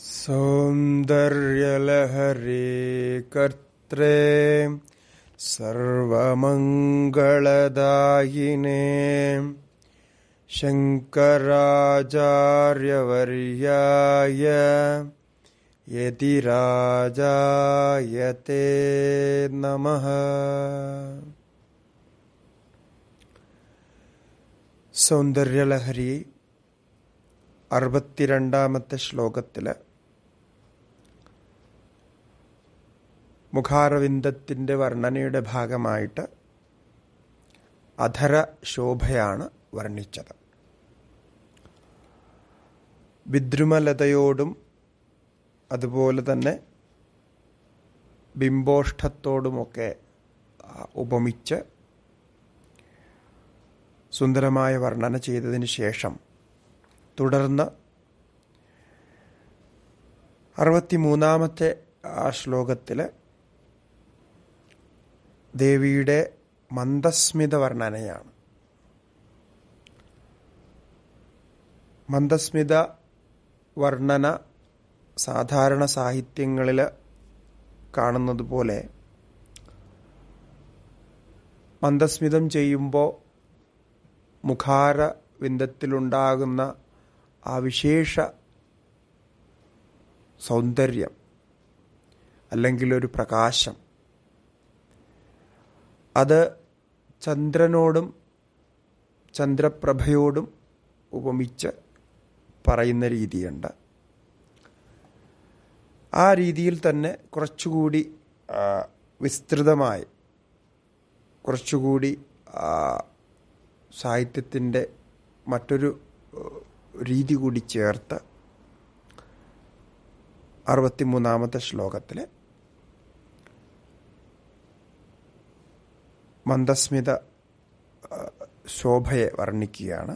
सौन्दर्यलहरे कर्त्रे सर्वमङ्गलदायिने शङ्कराचार्यवर्याय यतिराजायते नमः സൗന്ദര്യലഹരി അറുപത്തിരണ്ടാമത്തെ ശ്ലോകത്തിലെ മുഖാരവിന്ദത്തിൻ്റെ വർണ്ണനയുടെ ഭാഗമായിട്ട് അധര ശോഭയാണ് വർണ്ണിച്ചത് വിദ്രുമലതയോടും അതുപോലെ തന്നെ ബിംബോഷ്ടത്തോടുമൊക്കെ ഉപമിച്ച് സുന്ദരമായ വർണ്ണന ചെയ്തതിന് ശേഷം തുടർന്ന് അറുപത്തിമൂന്നാമത്തെ ആ ശ്ലോകത്തിൽ ദേവിയുടെ മന്ദസ്മിത വർണ്ണനയാണ് മന്ദസ്മിത വർണ്ണന സാധാരണ സാഹിത്യങ്ങളിൽ കാണുന്നത് പോലെ മന്ദസ്മിതം ചെയ്യുമ്പോൾ മുഖാര വിന്ദത്തിലുണ്ടാകുന്ന ആ വിശേഷ സൗന്ദര്യം അല്ലെങ്കിൽ ഒരു പ്രകാശം അത് ചന്ദ്രനോടും ചന്ദ്രപ്രഭയോടും ഉപമിച്ച് പറയുന്ന രീതിയുണ്ട് ആ രീതിയിൽ തന്നെ കുറച്ചുകൂടി വിസ്തൃതമായി കുറച്ചുകൂടി സാഹിത്യത്തിൻ്റെ മറ്റൊരു രീതി കൂടി ചേർത്ത് അറുപത്തിമൂന്നാമത്തെ ശ്ലോകത്തിലെ മന്ദസ്മിത ശോഭയെ വർണ്ണിക്കുകയാണ്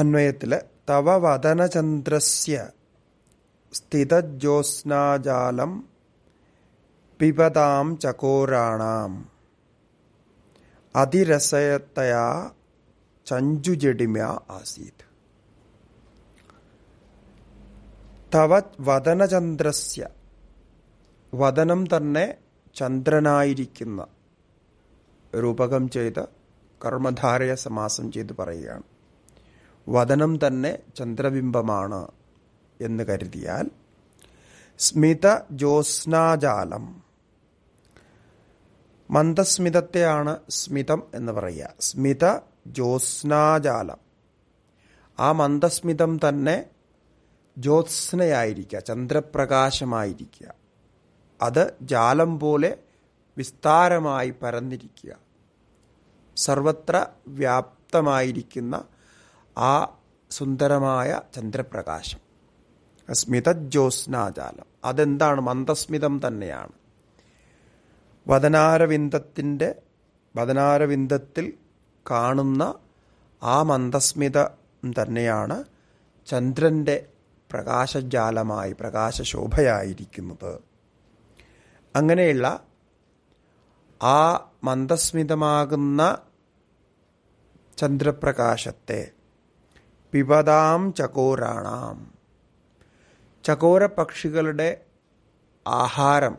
അന്വയത്തിൽ തവ വദനചന്ദ്രസ്യ സ്ഥിതജ്യോത്സ്നാജാലം പിബതാം ചകോരാണാം അതിരസയത്തയാ ചഞ്ചുജടിമ്യ ആസീത് തവ വദനചന്ദ്രസ്യ വതനം തന്നെ ചന്ദ്രനായിരിക്കുന്ന രൂപകം ചെയ്ത് കർമ്മധാരയ സമാസം ചെയ്ത് പറയുകയാണ് വതനം തന്നെ ചന്ദ്രബിംബമാണ് എന്ന് കരുതിയാൽ സ്മിത ജ്യോത്സ്നാജാലം മന്ദസ്മിതത്തെയാണ് സ്മിതം എന്ന് പറയുക സ്മിത ജ്യോത്സ്നാജാലം ആ മന്ദസ്മിതം തന്നെ ജ്യോത്സ്നയായിരിക്കുക ചന്ദ്രപ്രകാശമായിരിക്കുക അത് ജാലം പോലെ വിസ്താരമായി പരന്നിരിക്കുക സർവത്ര വ്യാപ്തമായിരിക്കുന്ന ആ സുന്ദരമായ ചന്ദ്രപ്രകാശം സ്മിതജ്യോത്സ്നാജാലം അതെന്താണ് മന്ദസ്മിതം തന്നെയാണ് വദനാരവിന്ദത്തിൻ്റെ വദനാരവിന്ദത്തിൽ കാണുന്ന ആ മന്ദസ്മിതം തന്നെയാണ് ചന്ദ്രൻ്റെ പ്രകാശജാലമായി പ്രകാശശോഭയായിരിക്കുന്നത് അങ്ങനെയുള്ള ആ മന്ദസ്മിതമാകുന്ന ചന്ദ്രപ്രകാശത്തെ പിപതാം ചകോരാണാം ചകോര പക്ഷികളുടെ ആഹാരം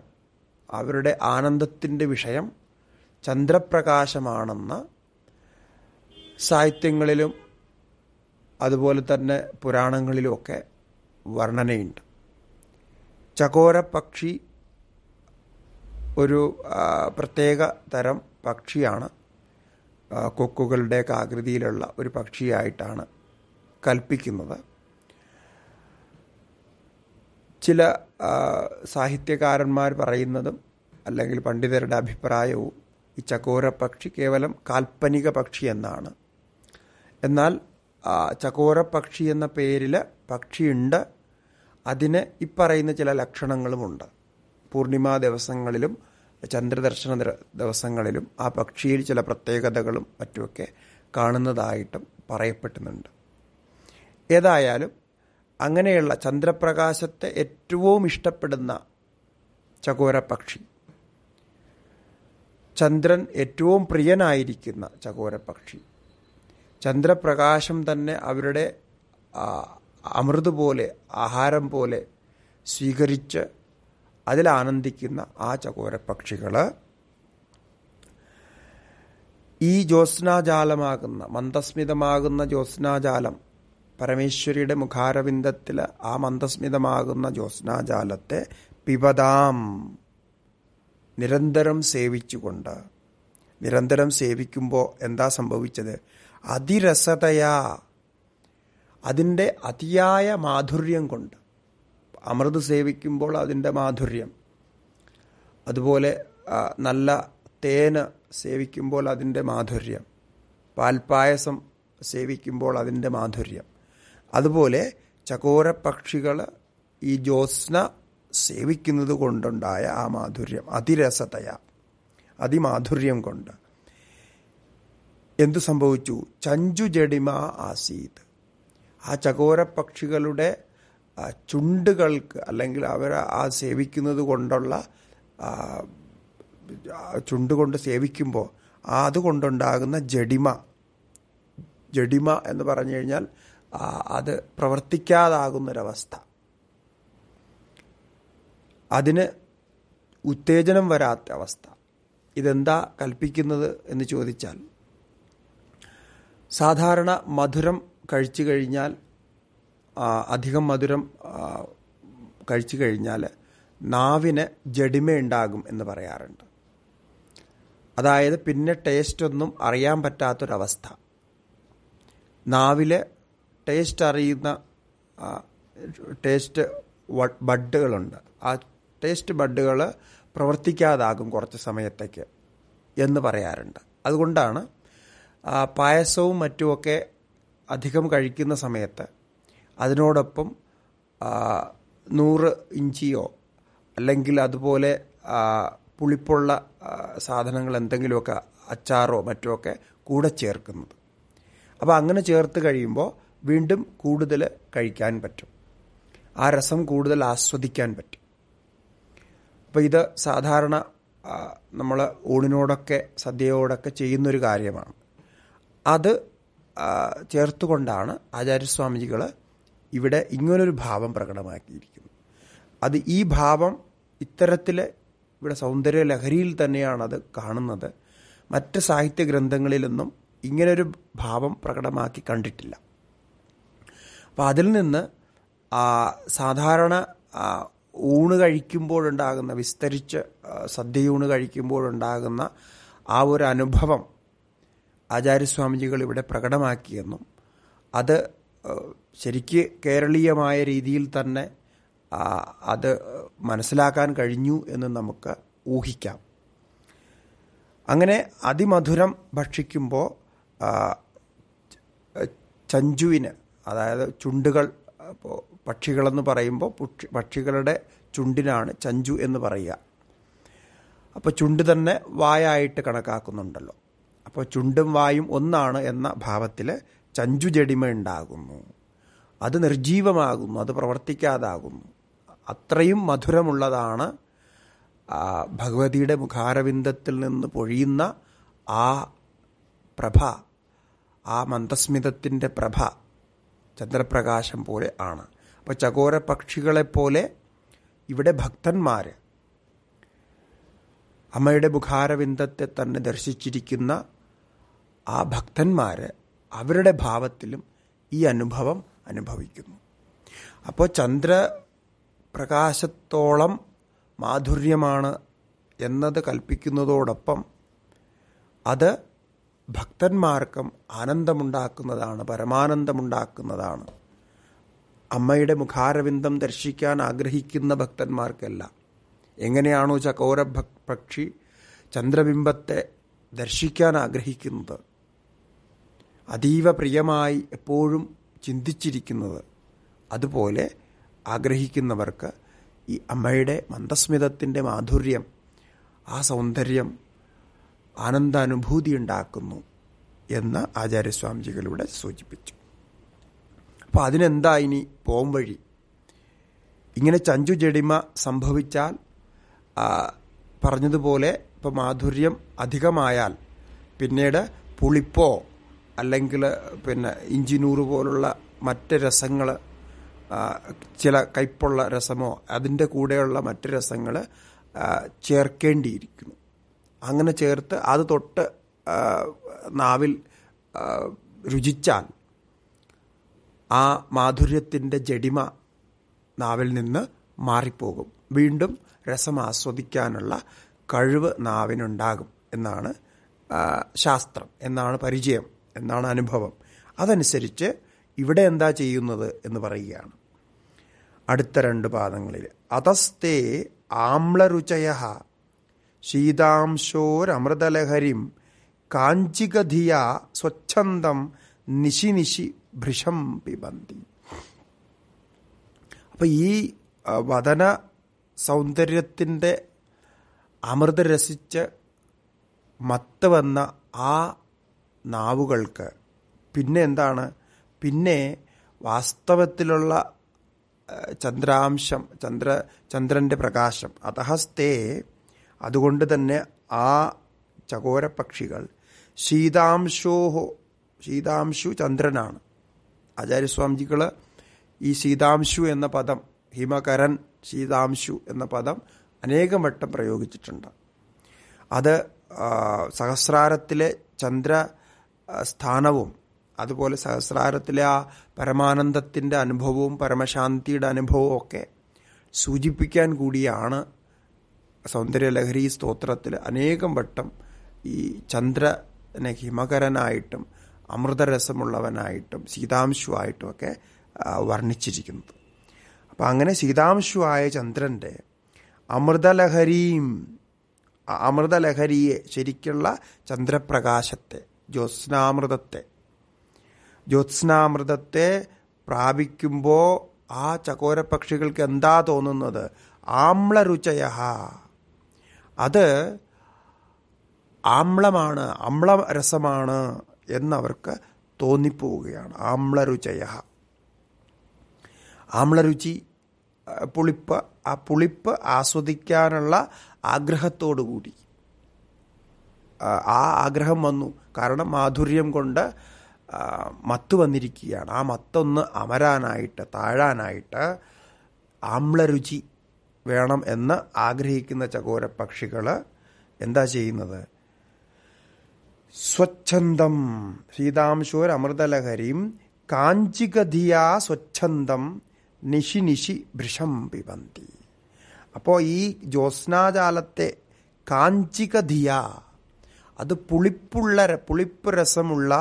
അവരുടെ ആനന്ദത്തിൻ്റെ വിഷയം ചന്ദ്രപ്രകാശമാണെന്ന് സാഹിത്യങ്ങളിലും അതുപോലെ തന്നെ പുരാണങ്ങളിലുമൊക്കെ വർണ്ണനയുണ്ട് ചകോരപക്ഷി ഒരു പ്രത്യേക തരം പക്ഷിയാണ് കൊക്കുകളുടെയൊക്കെ ആകൃതിയിലുള്ള ഒരു പക്ഷിയായിട്ടാണ് കൽപ്പിക്കുന്നത് ചില സാഹിത്യകാരന്മാർ പറയുന്നതും അല്ലെങ്കിൽ പണ്ഡിതരുടെ അഭിപ്രായവും ഈ ചക്കോര പക്ഷി കേവലം കാൽപ്പനിക പക്ഷി എന്നാണ് എന്നാൽ ചക്കോര പക്ഷി എന്ന പേരിൽ പക്ഷിയുണ്ട് അതിന് ഇപ്പറയുന്ന ചില ലക്ഷണങ്ങളുമുണ്ട് പൂർണിമ ദിവസങ്ങളിലും ചന്ദ്രദർശന ദിവസങ്ങളിലും ആ പക്ഷിയിൽ ചില പ്രത്യേകതകളും മറ്റുമൊക്കെ കാണുന്നതായിട്ടും പറയപ്പെടുന്നുണ്ട് ഏതായാലും അങ്ങനെയുള്ള ചന്ദ്രപ്രകാശത്തെ ഏറ്റവും ഇഷ്ടപ്പെടുന്ന ചകോര പക്ഷി ചന്ദ്രൻ ഏറ്റവും പ്രിയനായിരിക്കുന്ന ചകോര പക്ഷി ചന്ദ്രപ്രകാശം തന്നെ അവരുടെ അമൃത് പോലെ ആഹാരം പോലെ സ്വീകരിച്ച് അതിലാനന്ദിക്കുന്ന ആ ചകോരപക്ഷികൾ ഈ ജ്യോത്സ്നാജാലമാകുന്ന മന്ദസ്മിതമാകുന്ന ജ്യോത്സ്നാജാലം പരമേശ്വരിയുടെ മുഖാരവിന്ദത്തിൽ ആ മന്ദസ്മിതമാകുന്ന ജ്യോത്സ്നാജാലത്തെ പിബദാം നിരന്തരം സേവിച്ചുകൊണ്ട് നിരന്തരം സേവിക്കുമ്പോൾ എന്താ സംഭവിച്ചത് അതിരസതയാ അതിൻ്റെ അതിയായ മാധുര്യം കൊണ്ട് അമൃത് സേവിക്കുമ്പോൾ അതിൻ്റെ മാധുര്യം അതുപോലെ നല്ല തേന് സേവിക്കുമ്പോൾ അതിൻ്റെ മാധുര്യം പാൽപ്പായസം സേവിക്കുമ്പോൾ അതിൻ്റെ മാധുര്യം അതുപോലെ ചകോര പക്ഷികൾ ഈ ജ്യോത്സ്ന സേവിക്കുന്നത് കൊണ്ടുണ്ടായ ആ മാധുര്യം അതിരസതയ അതിമാധുര്യം കൊണ്ട് എന്തു സംഭവിച്ചു ചഞ്ചു ജഡിമ ആസീത് ആ ചകോര പക്ഷികളുടെ ചുണ്ടുകൾക്ക് അല്ലെങ്കിൽ അവർ ആ സേവിക്കുന്നത് കൊണ്ടുള്ള ചുണ്ട് കൊണ്ട് സേവിക്കുമ്പോൾ അതുകൊണ്ടുണ്ടാകുന്ന ജഡിമ ജഡിമ എന്ന് പറഞ്ഞു കഴിഞ്ഞാൽ അത് പ്രവർത്തിക്കാതാകുന്നൊരവസ്ഥ അതിന് ഉത്തേജനം വരാത്ത അവസ്ഥ ഇതെന്താ കൽപ്പിക്കുന്നത് എന്ന് ചോദിച്ചാൽ സാധാരണ മധുരം കഴിച്ചു കഴിഞ്ഞാൽ അധികം മധുരം കഴിച്ചു കഴിഞ്ഞാൽ നാവിന് ജഡിമ ഉണ്ടാകും എന്ന് പറയാറുണ്ട് അതായത് പിന്നെ ടേസ്റ്റ് ഒന്നും അറിയാൻ പറ്റാത്തൊരവസ്ഥ നാവിലെ ടേസ്റ്റ് അറിയുന്ന ടേസ്റ്റ് ബഡുകളുണ്ട് ആ ടേസ്റ്റ് ബഡുകൾ പ്രവർത്തിക്കാതാകും കുറച്ച് സമയത്തേക്ക് എന്ന് പറയാറുണ്ട് അതുകൊണ്ടാണ് പായസവും മറ്റുമൊക്കെ അധികം കഴിക്കുന്ന സമയത്ത് അതിനോടൊപ്പം നൂറ് ഇഞ്ചിയോ അല്ലെങ്കിൽ അതുപോലെ പുളിപ്പുള്ള സാധനങ്ങൾ എന്തെങ്കിലുമൊക്കെ അച്ചാറോ മറ്റോ ഒക്കെ കൂടെ ചേർക്കുന്നത് അപ്പോൾ അങ്ങനെ ചേർത്ത് കഴിയുമ്പോൾ വീണ്ടും കൂടുതൽ കഴിക്കാൻ പറ്റും ആ രസം കൂടുതൽ ആസ്വദിക്കാൻ പറ്റും അപ്പോൾ ഇത് സാധാരണ നമ്മൾ ഊണിനോടൊക്കെ സദ്യയോടൊക്കെ ചെയ്യുന്നൊരു കാര്യമാണ് അത് ചേർത്തുകൊണ്ടാണ് ആചാര്യസ്വാമിജികൾ ഇവിടെ ഇങ്ങനൊരു ഭാവം പ്രകടമാക്കിയിരിക്കുന്നു അത് ഈ ഭാവം ഇത്തരത്തിൽ ഇവിടെ സൗന്ദര്യ ലഹരിയിൽ തന്നെയാണത് കാണുന്നത് മറ്റ് സാഹിത്യ ഗ്രന്ഥങ്ങളിലൊന്നും ഇങ്ങനൊരു ഭാവം പ്രകടമാക്കി കണ്ടിട്ടില്ല അപ്പോൾ അതിൽ നിന്ന് സാധാരണ ഊണ് കഴിക്കുമ്പോഴുണ്ടാകുന്ന വിസ്തരിച്ച് സദ്യയൂണ് കഴിക്കുമ്പോഴുണ്ടാകുന്ന ആ ഒരു അനുഭവം ആചാര്യസ്വാമിജികൾ ഇവിടെ പ്രകടമാക്കിയെന്നും അത് ശരിക്ക് കേരളീയമായ രീതിയിൽ തന്നെ അത് മനസ്സിലാക്കാൻ കഴിഞ്ഞു എന്ന് നമുക്ക് ഊഹിക്കാം അങ്ങനെ അതിമധുരം ഭക്ഷിക്കുമ്പോൾ ചഞ്ചുവിന് അതായത് ചുണ്ടുകൾ ഇപ്പോൾ പക്ഷികളെന്ന് പറയുമ്പോൾ പക്ഷികളുടെ ചുണ്ടിനാണ് ചഞ്ചു എന്ന് പറയുക അപ്പോൾ ചുണ്ട് തന്നെ വായായിട്ട് കണക്കാക്കുന്നുണ്ടല്ലോ അപ്പോൾ ചുണ്ടും വായും ഒന്നാണ് എന്ന ഭാവത്തിൽ ചഞ്ചു ജടിമ ഉണ്ടാകുന്നു അത് നിർജീവമാകുന്നു അത് പ്രവർത്തിക്കാതാകുന്നു അത്രയും മധുരമുള്ളതാണ് ഭഗവതിയുടെ മുഖാരവിന്ദത്തിൽ നിന്ന് പൊഴിയുന്ന ആ പ്രഭ ആ മന്ദസ്മിതത്തിൻ്റെ പ്രഭ ചന്ദ്രപ്രകാശം പോലെ ആണ് അപ്പോൾ ചകോര പക്ഷികളെപ്പോലെ ഇവിടെ ഭക്തന്മാർ അമ്മയുടെ മുഖാരവിന്ദത്തെ തന്നെ ദർശിച്ചിരിക്കുന്ന ആ ഭക്തന്മാർ അവരുടെ ഭാവത്തിലും ഈ അനുഭവം അനുഭവിക്കുന്നു അപ്പോൾ ചന്ദ്രപ്രകാശത്തോളം മാധുര്യമാണ് എന്നത് കൽപ്പിക്കുന്നതോടൊപ്പം അത് ഭക്തന്മാർക്കും ആനന്ദമുണ്ടാക്കുന്നതാണ് പരമാനന്ദമുണ്ടാക്കുന്നതാണ് അമ്മയുടെ മുഖാരവിന്ദം ദർശിക്കാൻ ആഗ്രഹിക്കുന്ന ഭക്തന്മാർക്കല്ല എങ്ങനെയാണോ ചകോര പക്ഷി ചന്ദ്രബിംബത്തെ ദർശിക്കാൻ ആഗ്രഹിക്കുന്നത് അതീവ പ്രിയമായി എപ്പോഴും ചിന്തിച്ചിരിക്കുന്നത് അതുപോലെ ആഗ്രഹിക്കുന്നവർക്ക് ഈ അമ്മയുടെ മന്ദസ്മിതത്തിൻ്റെ മാധുര്യം ആ സൗന്ദര്യം ആനന്ദാനുഭൂതി ഉണ്ടാക്കുന്നു എന്ന് ആചാര്യസ്വാമിജികളിവിടെ സൂചിപ്പിച്ചു അപ്പോൾ അതിനെന്താ ഇനി പോംവഴി ഇങ്ങനെ ചഞ്ചു ജടിമ സംഭവിച്ചാൽ പറഞ്ഞതുപോലെ ഇപ്പോൾ മാധുര്യം അധികമായാൽ പിന്നീട് പുളിപ്പോ അല്ലെങ്കിൽ പിന്നെ ഇഞ്ചിനൂറ് പോലുള്ള മറ്റ് രസങ്ങൾ ചില കയ്പുള്ള രസമോ അതിൻ്റെ കൂടെയുള്ള മറ്റ് രസങ്ങൾ ചേർക്കേണ്ടിയിരിക്കുന്നു അങ്ങനെ ചേർത്ത് അത് തൊട്ട് നാവിൽ രുചിച്ചാൽ ആ മാധുര്യത്തിൻ്റെ ജടിമ നാവിൽ നിന്ന് മാറിപ്പോകും വീണ്ടും രസം ആസ്വദിക്കാനുള്ള കഴിവ് നാവിനുണ്ടാകും എന്നാണ് ശാസ്ത്രം എന്നാണ് പരിചയം എന്നാണ് അനുഭവം അതനുസരിച്ച് ഇവിടെ എന്താ ചെയ്യുന്നത് എന്ന് പറയുകയാണ് അടുത്ത രണ്ട് പാദങ്ങളിൽ അതസ്തേ ആംലരുചയ ശീതാംശോരമൃതലഹരിം കാഞ്ചികധിയ സ്വച്ഛന്തം നിശി നിശി ഭൃശം പിബന്തി അപ്പം ഈ വതന സൗന്ദര്യത്തിൻ്റെ അമൃത രസിച്ച് മത്ത് വന്ന ആ നാവുകൾക്ക് പിന്നെ എന്താണ് പിന്നെ വാസ്തവത്തിലുള്ള ചന്ദ്രാംശം ചന്ദ്ര ചന്ദ്രൻ്റെ പ്രകാശം അതഹസ്തേ അതുകൊണ്ട് തന്നെ ആ ചകോരപക്ഷികൾ ശീതാംശോഹോ ശീതാംശു ചന്ദ്രനാണ് ആചാര്യസ്വാമിജികൾ ഈ ശീതാംശു എന്ന പദം ഹിമകരൻ ശീതാംശു എന്ന പദം അനേകം വട്ടം പ്രയോഗിച്ചിട്ടുണ്ട് അത് സഹസ്രാരത്തിലെ ചന്ദ്ര സ്ഥാനവും അതുപോലെ സഹസ്രാരത്തിലെ ആ പരമാനന്ദത്തിൻ്റെ അനുഭവവും പരമശാന്തിയുടെ അനുഭവവും ഒക്കെ സൂചിപ്പിക്കാൻ കൂടിയാണ് സൗന്ദര്യലഹരി സ്തോത്രത്തിൽ അനേകം വട്ടം ഈ ചന്ദ്രനെ ഹിമകരനായിട്ടും അമൃതരസമുള്ളവനായിട്ടും സീതാംശുവായിട്ടുമൊക്കെ വർണ്ണിച്ചിരിക്കുന്നത് അപ്പം അങ്ങനെ സീതാംശുവായ ചന്ദ്രൻ്റെ അമൃതലഹരിയും അമൃതലഹരിയെ ശരിക്കുള്ള ചന്ദ്രപ്രകാശത്തെ ജ്യോത്സ്നാമൃതത്തെ ജ്യോത്സ്നാമൃതത്തെ പ്രാപിക്കുമ്പോൾ ആ ചകോരപക്ഷികൾക്ക് എന്താ തോന്നുന്നത് ആമ്ലരുചയ അത് ആമ്ലമാണ് ആമ്ലരസമാണ് എന്നവർക്ക് തോന്നിപ്പോവുകയാണ് ആമ്ലരുചയ ആമ്ലരുചി പുളിപ്പ് ആ പുളിപ്പ് ആസ്വദിക്കാനുള്ള ആഗ്രഹത്തോടുകൂടി ആ ആഗ്രഹം വന്നു കാരണം മാധുര്യം കൊണ്ട് മത്ത് വന്നിരിക്കുകയാണ് ആ മത്തൊന്ന് അമരാനായിട്ട് താഴാനായിട്ട് ആമ്ലരുചി വേണം എന്ന് ആഗ്രഹിക്കുന്ന ചകോര പക്ഷികൾ എന്താ ചെയ്യുന്നത് സ്വച്ഛന്തം സീതാംശോർ അമൃതലഹരിയും കാഞ്ചികധിയാ സ്വച്ഛന്തം നിശി നിശി ഭൃഷം പിബന്തി അപ്പോൾ ഈ ജ്യോത്സ്നാജാലത്തെ കാഞ്ചികധിയാ അത് പുളിപ്പുള്ള പുളിപ്പ് രസമുള്ള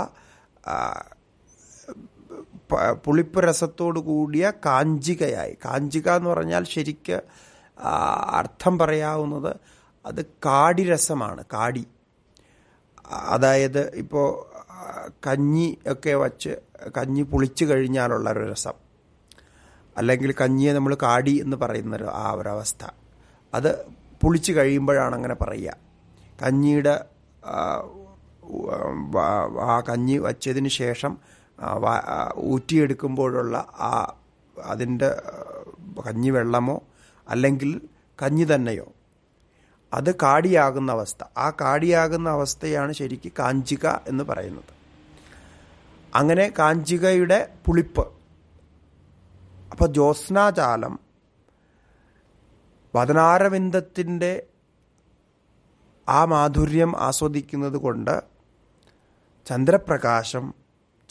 പുളിപ്പ് രസത്തോടു കൂടിയ കാഞ്ചികയായി കാഞ്ചിക എന്ന് പറഞ്ഞാൽ ശരിക്ക് അർത്ഥം പറയാവുന്നത് അത് കാടി രസമാണ് കാടി അതായത് ഇപ്പോൾ കഞ്ഞി ഒക്കെ വച്ച് കഞ്ഞി പുളിച്ചു കഴിഞ്ഞാലുള്ള ഒരു രസം അല്ലെങ്കിൽ കഞ്ഞിയെ നമ്മൾ കാടി എന്ന് പറയുന്ന ആ ഒരവസ്ഥ അത് പുളിച്ചു കഴിയുമ്പോഴാണ് അങ്ങനെ പറയുക കഞ്ഞിയുടെ ആ കഞ്ഞി വച്ചതിന് ശേഷം ഊറ്റിയെടുക്കുമ്പോഴുള്ള ആ അതിൻ്റെ കഞ്ഞി വെള്ളമോ അല്ലെങ്കിൽ കഞ്ഞി തന്നെയോ അത് കാടിയാകുന്ന അവസ്ഥ ആ കാടിയാകുന്ന അവസ്ഥയാണ് ശരിക്ക് കാഞ്ചിക എന്ന് പറയുന്നത് അങ്ങനെ കാഞ്ചികയുടെ പുളിപ്പ് അപ്പോൾ ജ്യോത്സ്നാജാലം വദനാരവിന്ദത്തിൻ്റെ ആ മാധുര്യം ആസ്വദിക്കുന്നത് കൊണ്ട് ചന്ദ്രപ്രകാശം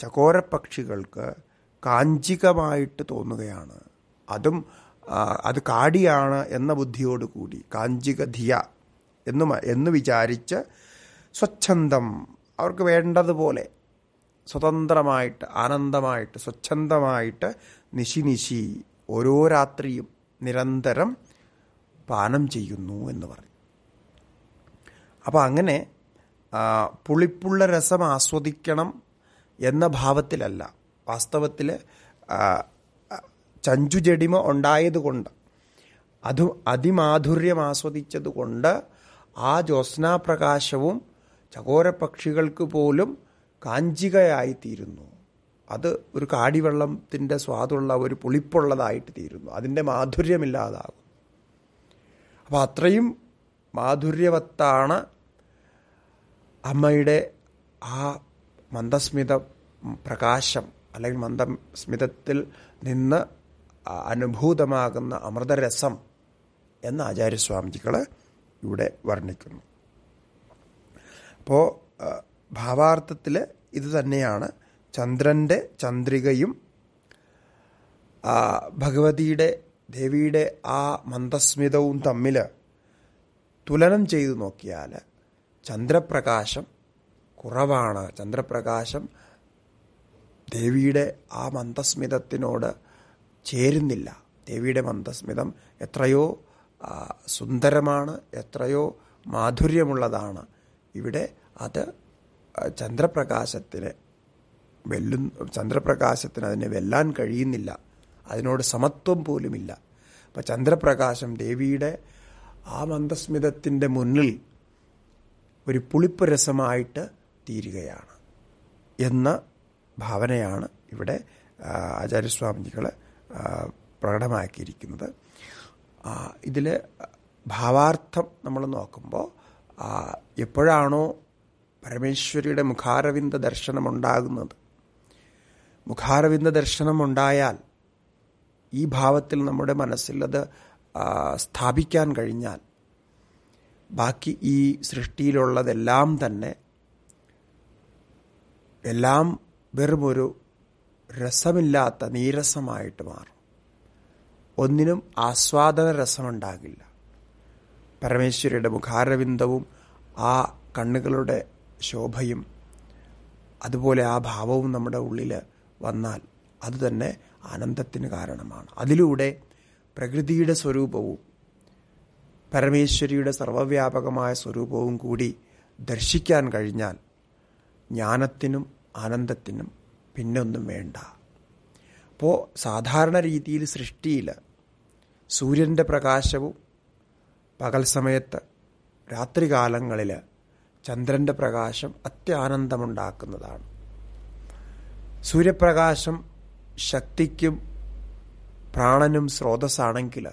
ചകോരപ്പക്ഷികൾക്ക് കാഞ്ചികമായിട്ട് തോന്നുകയാണ് അതും അത് കാടിയാണ് എന്ന ബുദ്ധിയോടുകൂടി കാഞ്ചിക ധിയ എന്നു എന്ന് വിചാരിച്ച് സ്വച്ഛന്തം അവർക്ക് വേണ്ടതുപോലെ സ്വതന്ത്രമായിട്ട് ആനന്ദമായിട്ട് സ്വച്ഛന്തമായിട്ട് നിശി നിശി ഓരോ രാത്രിയും നിരന്തരം പാനം ചെയ്യുന്നു എന്ന് പറഞ്ഞു അപ്പോൾ അങ്ങനെ പുളിപ്പുള്ള രസം ആസ്വദിക്കണം എന്ന ഭാവത്തിലല്ല വാസ്തവത്തിൽ ചഞ്ചു ജടിമ ഉണ്ടായതുകൊണ്ട് അതു അതിമാധുര്യം ആസ്വദിച്ചതുകൊണ്ട് ആ ജ്യോത്സ്നാപ്രകാശവും ചകോരപക്ഷികൾക്ക് പോലും കാഞ്ചികയായിത്തീരുന്നു അത് ഒരു കാടിവെള്ളത്തിൻ്റെ സ്വാദുള്ള ഒരു പുളിപ്പുള്ളതായിട്ട് തീരുന്നു അതിൻ്റെ മാധുര്യമില്ലാതാകും അപ്പോൾ അത്രയും മാധുര്യവത്താണ് അമ്മയുടെ ആ മന്ദസ്മിത പ്രകാശം അല്ലെങ്കിൽ മന്ദസ്മിതത്തിൽ നിന്ന് അനുഭൂതമാകുന്ന അമൃതരസം എന്ന് ആചാര്യസ്വാമിജികൾ ഇവിടെ വർണ്ണിക്കുന്നു അപ്പോൾ ഭാവാർത്ഥത്തിൽ ഇത് തന്നെയാണ് ചന്ദ്രൻ്റെ ചന്ദ്രികയും ഭഗവതിയുടെ ദേവിയുടെ ആ മന്ദസ്മിതവും തമ്മിൽ തുലനം ചെയ്തു നോക്കിയാൽ ചന്ദ്രപ്രകാശം കുറവാണ് ചന്ദ്രപ്രകാശം ദേവിയുടെ ആ മന്ദസ്മിതത്തിനോട് ചേരുന്നില്ല ദേവിയുടെ മന്ദസ്മിതം എത്രയോ സുന്ദരമാണ് എത്രയോ മാധുര്യമുള്ളതാണ് ഇവിടെ അത് ചന്ദ്രപ്രകാശത്തിന് വെല്ലു ചന്ദ്രപ്രകാശത്തിന് അതിനെ വെല്ലാൻ കഴിയുന്നില്ല അതിനോട് സമത്വം പോലുമില്ല അപ്പം ചന്ദ്രപ്രകാശം ദേവിയുടെ ആ മന്ദസ്മിതത്തിൻ്റെ മുന്നിൽ ഒരു പുളിപ്പ് രസമായിട്ട് തീരുകയാണ് എന്ന ഭാവനയാണ് ഇവിടെ ആചാര്യസ്വാമിജികൾ പ്രകടമാക്കിയിരിക്കുന്നത് ഇതിൽ ഭാവാർത്ഥം നമ്മൾ നോക്കുമ്പോൾ എപ്പോഴാണോ പരമേശ്വരിയുടെ മുഖാരവിന്ദ ദർശനമുണ്ടാകുന്നത് മുഖാരവിന്ദ ദർശനമുണ്ടായാൽ ഈ ഭാവത്തിൽ നമ്മുടെ മനസ്സിൽ സ്ഥാപിക്കാൻ കഴിഞ്ഞാൽ ബാക്കി ഈ സൃഷ്ടിയിലുള്ളതെല്ലാം തന്നെ എല്ലാം വെറുമൊരു രസമില്ലാത്ത നീരസമായിട്ട് മാറും ഒന്നിനും ആസ്വാദന രസമുണ്ടാകില്ല പരമേശ്വരിയുടെ മുഖാരവിന്ദവും ആ കണ്ണുകളുടെ ശോഭയും അതുപോലെ ആ ഭാവവും നമ്മുടെ ഉള്ളിൽ വന്നാൽ അതുതന്നെ ആനന്ദത്തിന് കാരണമാണ് അതിലൂടെ പ്രകൃതിയുടെ സ്വരൂപവും പരമേശ്വരിയുടെ സർവവ്യാപകമായ സ്വരൂപവും കൂടി ദർശിക്കാൻ കഴിഞ്ഞാൽ ജ്ഞാനത്തിനും ആനന്ദത്തിനും പിന്നൊന്നും വേണ്ട അപ്പോൾ സാധാരണ രീതിയിൽ സൃഷ്ടിയിൽ സൂര്യൻ്റെ പ്രകാശവും പകൽ സമയത്ത് രാത്രികാലങ്ങളിൽ ചന്ദ്രൻ്റെ പ്രകാശം അത്യാനന്ദമുണ്ടാക്കുന്നതാണ് സൂര്യപ്രകാശം ശക്തിക്കും പ്രാണനും സ്രോതസ്സാണെങ്കിൽ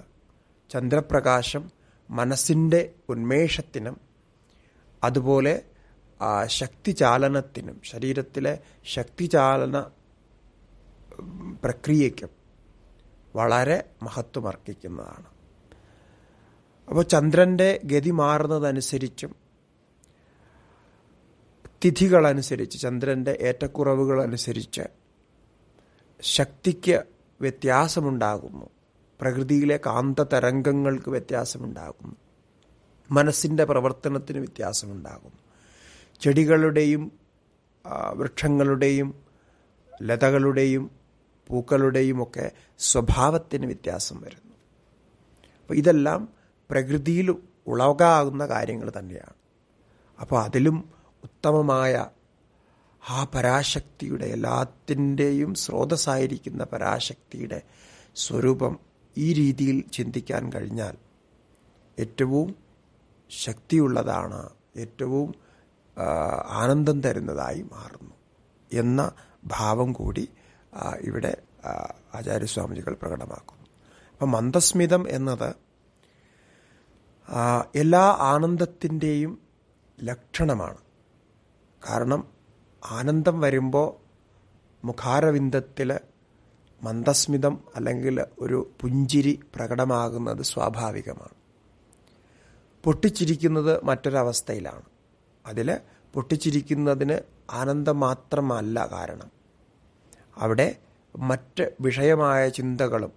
ചന്ദ്രപ്രകാശം മനസ്സിൻ്റെ ഉന്മേഷത്തിനും അതുപോലെ ശക്തിചാലനത്തിനും ശരീരത്തിലെ ശക്തിചാലന പ്രക്രിയയ്ക്കും വളരെ മഹത്വമർപ്പിക്കുന്നതാണ് അപ്പോൾ ചന്ദ്രൻ്റെ ഗതി മാറുന്നതനുസരിച്ചും തിഥികളനുസരിച്ച് ചന്ദ്രൻ്റെ ഏറ്റക്കുറവുകളനുസരിച്ച് ശക്തിക്ക് വ്യത്യാസമുണ്ടാകുന്നു പ്രകൃതിയിലെ കാന്ത തരംഗങ്ങൾക്ക് വ്യത്യാസമുണ്ടാകുന്നു മനസ്സിൻ്റെ പ്രവർത്തനത്തിന് വ്യത്യാസമുണ്ടാകുന്നു ചെടികളുടെയും വൃക്ഷങ്ങളുടെയും ലതകളുടെയും പൂക്കളുടെയും ഒക്കെ സ്വഭാവത്തിന് വ്യത്യാസം വരുന്നു അപ്പോൾ ഇതെല്ലാം പ്രകൃതിയിൽ ഉളകാകുന്ന കാര്യങ്ങൾ തന്നെയാണ് അപ്പോൾ അതിലും ഉത്തമമായ ആ പരാശക്തിയുടെ എല്ലാത്തിൻ്റെയും സ്രോതസ്സായിരിക്കുന്ന പരാശക്തിയുടെ സ്വരൂപം ഈ രീതിയിൽ ചിന്തിക്കാൻ കഴിഞ്ഞാൽ ഏറ്റവും ശക്തിയുള്ളതാണ് ഏറ്റവും ആനന്ദം തരുന്നതായി മാറുന്നു എന്ന ഭാവം കൂടി ഇവിടെ ആചാര്യസ്വാമിജികൾ പ്രകടമാക്കുന്നു അപ്പം മന്ദസ്മിതം എന്നത് എല്ലാ ആനന്ദത്തിൻ്റെയും ലക്ഷണമാണ് കാരണം ആനന്ദം വരുമ്പോൾ മുഖാരവിന്ദത്തിൽ മന്ദസ്മിതം അല്ലെങ്കിൽ ഒരു പുഞ്ചിരി പ്രകടമാകുന്നത് സ്വാഭാവികമാണ് പൊട്ടിച്ചിരിക്കുന്നത് മറ്റൊരവസ്ഥയിലാണ് അതിൽ പൊട്ടിച്ചിരിക്കുന്നതിന് ആനന്ദം മാത്രമല്ല കാരണം അവിടെ മറ്റ് വിഷയമായ ചിന്തകളും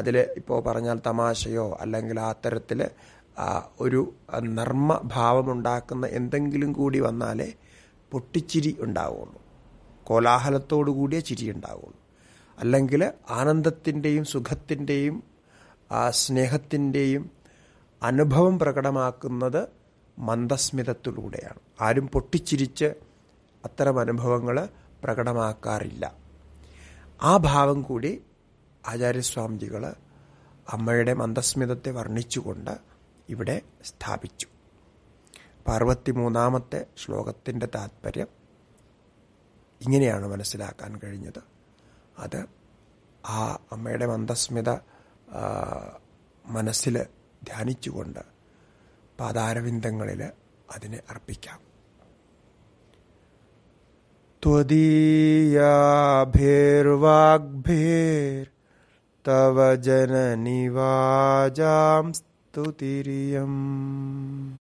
അതിൽ ഇപ്പോൾ പറഞ്ഞാൽ തമാശയോ അല്ലെങ്കിൽ ആ തരത്തിൽ ഒരു നർമ്മഭാവമുണ്ടാക്കുന്ന എന്തെങ്കിലും കൂടി വന്നാലേ പൊട്ടിച്ചിരി ഉണ്ടാവുള്ളൂ കോലാഹലത്തോടു കൂടിയ ചിരി ഉണ്ടാവുള്ളൂ അല്ലെങ്കിൽ ആനന്ദത്തിൻ്റെയും സുഖത്തിൻ്റെയും ആ സ്നേഹത്തിൻ്റെയും അനുഭവം പ്രകടമാക്കുന്നത് മന്ദസ്മിതത്തിലൂടെയാണ് ആരും പൊട്ടിച്ചിരിച്ച് അത്തരം അനുഭവങ്ങൾ പ്രകടമാക്കാറില്ല ആ ഭാവം കൂടി ആചാര്യസ്വാമിജികൾ അമ്മയുടെ മന്ദസ്മിതത്തെ വർണ്ണിച്ചുകൊണ്ട് ഇവിടെ സ്ഥാപിച്ചു അറുപത്തിമൂന്നാമത്തെ ശ്ലോകത്തിൻ്റെ താത്പര്യം ഇങ്ങനെയാണ് മനസ്സിലാക്കാൻ കഴിഞ്ഞത് അത് ആ അമ്മയുടെ മന്ദസ്മിത മനസ്സിൽ ധ്യാനിച്ചുകൊണ്ട് പാതാരവിന്ദങ്ങളിൽ അതിനെ അർപ്പിക്കാം त्वदीयाभिर्वाग्भिर् तव